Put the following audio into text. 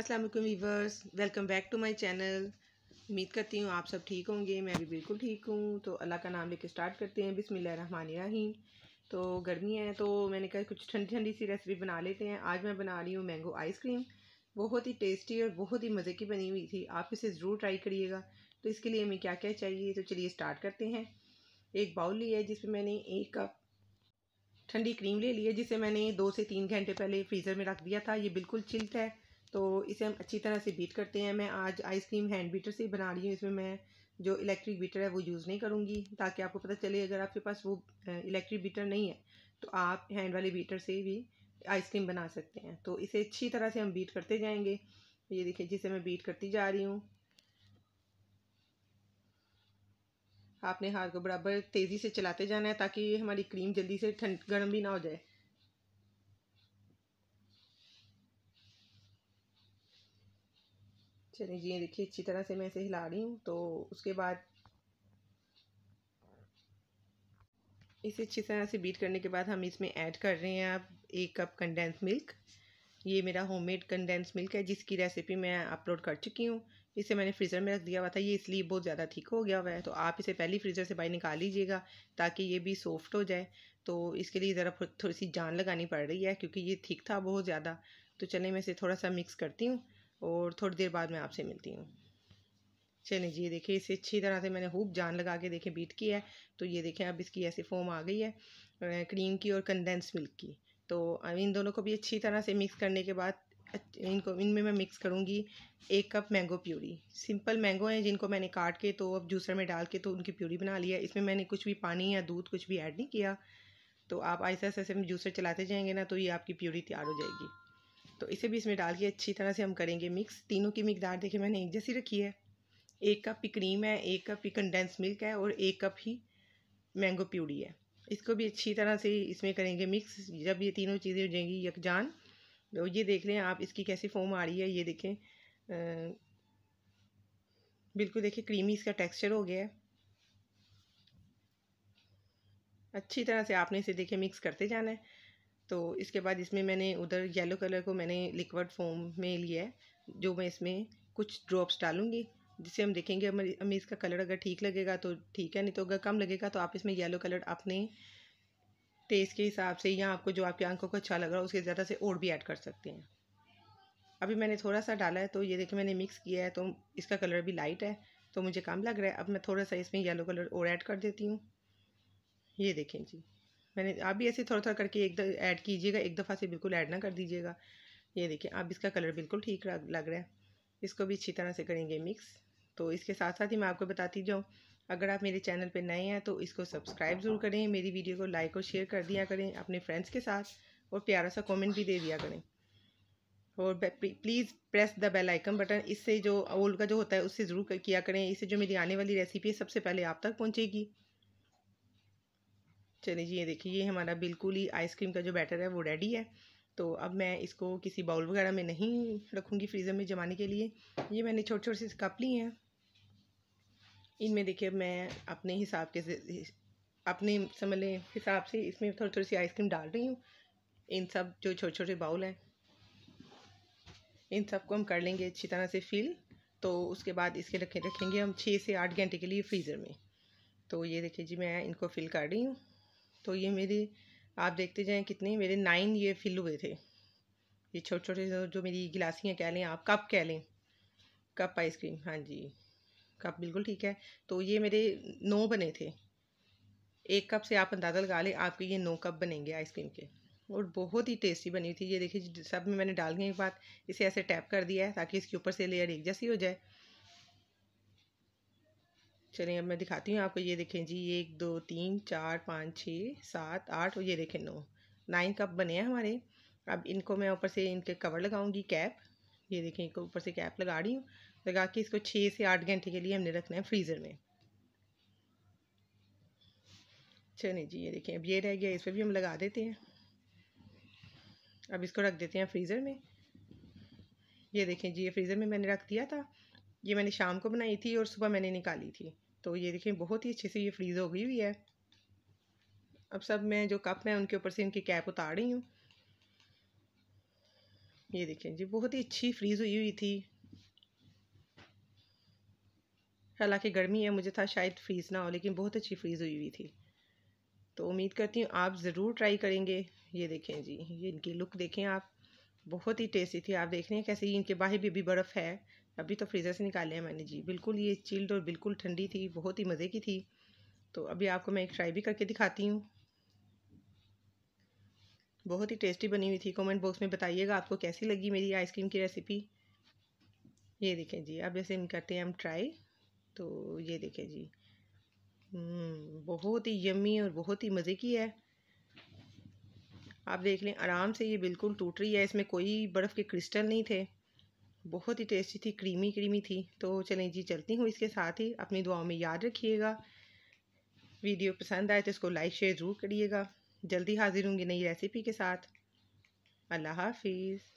अस्सलाम वालेकुम viewers welcome back to my channel उम्मीद करती हूँ आप सब ठीक होंगे मैं भी बिल्कुल ठीक हूँ तो अल्लाह का नाम लेके स्टार्ट करते हैं बिसमीम तो गर्मी है तो मैंने कहा कुछ ठंडी ठंडी सी रेसिपी बना लेते हैं आज मैं बना रही हूँ मैंगो आइसक्रीम बहुत ही टेस्टी और बहुत ही मज़े की बनी हुई थी आप इसे ज़रूर ट्राई करिएगा तो इसके लिए हमें क्या क्या चाहिए तो चलिए स्टार्ट करते हैं एक बाउल लिया है जिसमें मैंने एक कप ठंडी क्रीम ले ली है जिसे मैंने दो से तीन घंटे पहले फ्रीज़र में रख दिया था ये बिल्कुल चिल्ट है तो इसे हम अच्छी तरह से बीट करते हैं मैं आज आइसक्रीम हैंड बीटर से बना रही हूँ इसमें मैं जो इलेक्ट्रिक बीटर है वो यूज़ नहीं करूँगी ताकि आपको पता चले अगर आपके पास वो इलेक्ट्रिक बीटर नहीं है तो आप हैंड वाले बीटर से भी आइसक्रीम बना सकते हैं तो इसे अच्छी तरह से हम बीट करते जाएंगे ये देखिए जिसे मैं बीट करती जा रही हूँ आपने हाथ को बराबर तेज़ी से चलाते जाना है ताकि हमारी क्रीम जल्दी से ठंड गर्म भी ना हो जाए चलिए जी देखिए अच्छी तरह से मैं इसे हिला रही हूँ तो उसके बाद इसे अच्छी तरह से बीट करने के बाद हम इसमें ऐड कर रहे हैं आप एक कप कंडेंस मिल्क ये मेरा होममेड कंडेंस मिल्क है जिसकी रेसिपी मैं अपलोड कर चुकी हूँ इसे मैंने फ्रीज़र में रख दिया हुआ था ये इसलिए बहुत ज़्यादा ठीक हो गया हुआ है तो आप इसे पहले फ्रीज़र से बाहर निकाल लीजिएगा ताकि ये भी सॉफ्ट हो जाए तो इसके लिए ज़रा थोड़ी सी जान लगानी पड़ रही है क्योंकि ये ठीक था बहुत ज़्यादा तो चले मैं इसे थोड़ा सा मिक्स करती हूँ और थोड़ी देर बाद मैं आपसे मिलती हूँ चलिए जी ये देखिए इसे अच्छी तरह से मैंने खूब जान लगा के देखें बीट की है तो ये देखें अब इसकी ऐसी फोम आ गई है क्रीम की और कंडेंस मिल्क की तो इन दोनों को भी अच्छी तरह से मिक्स करने के बाद इनको इनमें मैं मिक्स करूँगी एक cup mango puree simple mango हैं जिनको मैंने काट के तो अब जूसर में डाल के तो उनकी प्यूरी बना लिया इसमें मैंने कुछ भी पानी या दूध कुछ भी ऐड नहीं किया तो आप ऐसे ऐसे जूसर चलाते जाएंगे ना तो ये आपकी प्यूरी तैयार हो जाएगी तो इसे भी इसमें डाल के अच्छी तरह से हम करेंगे मिक्स तीनों की मकदार देखिए मैंने एक जैसी रखी है एक कप ही क्रीम है एक कप ही कंडेंस मिल्क है और एक कप ही मैंगो प्यूरी है इसको भी अच्छी तरह से इसमें करेंगे मिक्स जब ये तीनों चीज़ें हो जाएंगी यकजान तो ये देख लें आप इसकी कैसी फॉर्म आ रही है ये देखें आ, बिल्कुल देखिए क्रीमी इसका टेक्सचर हो गया है अच्छी तरह से आपने इसे देखे मिक्स करते जाना है तो इसके बाद इसमें मैंने उधर येलो कलर को मैंने लिक्विड फॉर्म में लिया है जो मैं इसमें कुछ ड्रॉप्स डालूंगी जिसे हम देखेंगे हमें इसका कलर अगर ठीक लगेगा तो ठीक है नहीं तो अगर कम लगेगा तो आप इसमें येलो कलर अपने टेस्ट के हिसाब से या आपको जो आपकी आंखों को अच्छा लग रहा है उसके ज़्यादा से और भी ऐड कर सकते हैं अभी मैंने थोड़ा सा डाला है तो ये देखिए मैंने मिक्स किया है तो इसका कलर भी लाइट है तो मुझे काम लग रहा है अब मैं थोड़ा सा इसमें येलो कलर और ऐड कर देती हूँ ये देखें जी मैंने आप भी ऐसे थोड़ा थोड़ा करके एक ऐड कीजिएगा एक दफ़ा से बिल्कुल ऐड ना कर दीजिएगा ये देखिए आप इसका कलर बिल्कुल ठीक लग रहा है इसको भी अच्छी तरह से करेंगे मिक्स तो इसके साथ साथ ही मैं आपको बताती जाऊँ अगर आप मेरे चैनल पर नए हैं तो इसको सब्सक्राइब ज़रूर करें मेरी वीडियो को लाइक और शेयर कर दिया करें अपने फ्रेंड्स के साथ और प्यारा सा कमेंट भी दे दिया करें और please press the bell icon button इससे जो ओल्ड का जो होता है उससे ज़रूर किया करें इससे जो मेरी आने वाली रेसिपी है सबसे पहले आप तक पहुँचेगी चले जी ये देखिए ये हमारा बिल्कुल ही आइसक्रीम का जो बैटर है वो रेडी है तो अब मैं इसको किसी बाउल वगैरह में नहीं रखूँगी फ्रीज़र में जमाने के लिए ये मैंने छोटे छोटे से कप लिए हैं इनमें देखिए मैं अपने हिसाब के अपने समझ लें हिसाब से इसमें थोड़ी थोड़ी सी आइसक्रीम डाल रही हूँ इन सब जो छोटे छोटे बाउल हैं इन सब को हम कर लेंगे अच्छी तरह से फिल तो उसके बाद इसके रखें रखेंगे हम छः से आठ घंटे के लिए फ्रीज़र में तो ये देखिए जी मैं इनको फिल कर रही हूँ तो ये मेरे आप देखते जाएं कितने मेरे नाइन ये फिल हुए थे ये छोटे छोटे जो मेरी गिलासियाँ कह लें आप कप कह लें कप आइसक्रीम हाँ जी कप बिल्कुल ठीक है तो ये मेरे नौ बने थे एक कप से आप अंदाज़ा लगा लें आपके ये नौ कप बनेंगे आइसक्रीम के और बहुत ही टेस्टी बनी थी ये देखिए सब में मैंने डाल दी एक बात इसे ऐसे टैप कर दिया है ताकि इसके ऊपर से लेयर एक जैसी हो जाए चलिए अब मैं दिखाती हूँ आपको ये देखें जी एक दो तीन चार पाँच छः सात आठ और ये देखें नौ नाइन कप बने हैं हमारे अब इनको मैं ऊपर से इनके कवर लगाऊंगी कैप ये देखें इनको ऊपर से कैप लगा रही हूँ लगा के इसको छः से आठ घंटे के लिए हमने रखना है फ्रीज़र में चलिए जी ये देखें अब ये रह गया इस पर भी हम लगा देते हैं अब इसको रख देते हैं फ्रीज़र में ये देखें जी ये फ्रीज़र में मैंने रख दिया था ये मैंने शाम को बनाई थी और सुबह मैंने निकाली थी तो ये देखें बहुत ही अच्छे से ये फ्रीज़ हो गई हुई है अब सब मैं जो कप हैं उनके ऊपर से इनकी कैप उतार रही हूँ ये देखें जी बहुत ही अच्छी फ्रीज़ हुई हुई थी हालांकि गर्मी है मुझे था शायद फ्रीज़ ना हो लेकिन बहुत अच्छी फ्रीज़ हुई हुई थी तो उम्मीद करती हूँ आप ज़रूर ट्राई करेंगे ये देखें जी ये इनकी लुक देखें आप बहुत ही टेस्टी थी आप देख रहे हैं कैसे इनके बाहर भी अभी बर्फ़ है अभी तो फ्रीज़र से निकाले हैं मैंने जी बिल्कुल ये चिल्ड और बिल्कुल ठंडी थी बहुत ही मज़े की थी तो अभी आपको मैं एक ट्राई भी करके दिखाती हूँ बहुत ही टेस्टी बनी हुई थी कमेंट बॉक्स में बताइएगा आपको कैसी लगी मेरी आइसक्रीम की रेसिपी ये देखें जी अब जैसे हम करते हैं हम ट्राई तो ये देखें जी हम्म, बहुत ही यमी और बहुत ही मज़े की है आप देख लें आराम से ये बिल्कुल टूट रही है इसमें कोई बर्फ़ के क्रिस्टल नहीं थे बहुत ही टेस्टी थी क्रीमी क्रीमी थी तो चलें जी चलती हूँ इसके साथ ही अपनी दुआओं में याद रखिएगा वीडियो पसंद आए तो इसको लाइक शेयर ज़रूर करिएगा जल्दी हाजिर होंगी नई रेसिपी के साथ अल्लाह हाफिज़